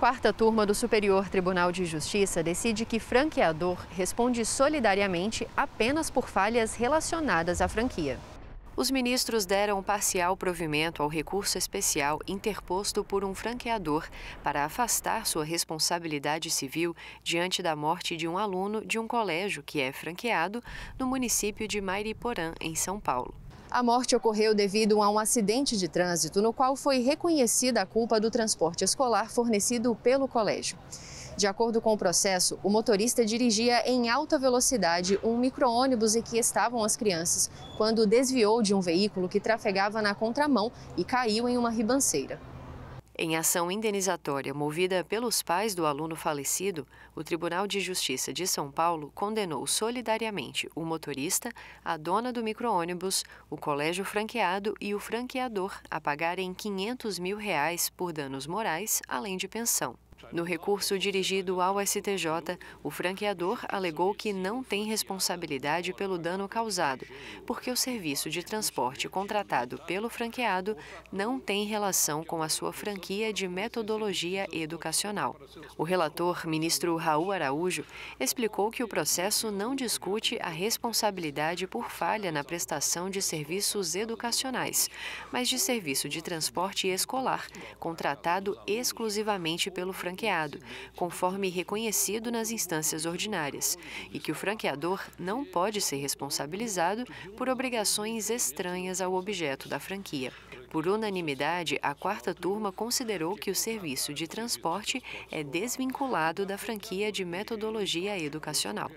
quarta turma do Superior Tribunal de Justiça decide que franqueador responde solidariamente apenas por falhas relacionadas à franquia. Os ministros deram parcial provimento ao recurso especial interposto por um franqueador para afastar sua responsabilidade civil diante da morte de um aluno de um colégio que é franqueado no município de Mairiporã, em São Paulo. A morte ocorreu devido a um acidente de trânsito no qual foi reconhecida a culpa do transporte escolar fornecido pelo colégio. De acordo com o processo, o motorista dirigia em alta velocidade um micro-ônibus em que estavam as crianças quando desviou de um veículo que trafegava na contramão e caiu em uma ribanceira. Em ação indenizatória movida pelos pais do aluno falecido, o Tribunal de Justiça de São Paulo condenou solidariamente o motorista, a dona do micro-ônibus, o colégio franqueado e o franqueador a pagarem 500 mil reais por danos morais, além de pensão. No recurso dirigido ao STJ, o franqueador alegou que não tem responsabilidade pelo dano causado, porque o serviço de transporte contratado pelo franqueado não tem relação com a sua franquia de metodologia educacional. O relator, ministro Raul Araújo, explicou que o processo não discute a responsabilidade por falha na prestação de serviços educacionais, mas de serviço de transporte escolar, contratado exclusivamente pelo franqueado franqueado, conforme reconhecido nas instâncias ordinárias, e que o franqueador não pode ser responsabilizado por obrigações estranhas ao objeto da franquia. Por unanimidade, a quarta turma considerou que o serviço de transporte é desvinculado da franquia de metodologia educacional.